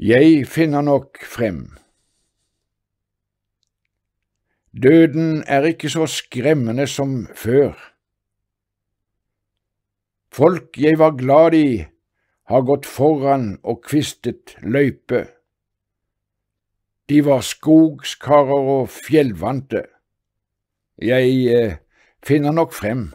Jeg finner nok frem. Døden er ikke så skremmende som før. Folk jeg var glad i, har gått foran og kvistet løype. De var skogskarer og fjellvante. Jeg eh, finner nok frem.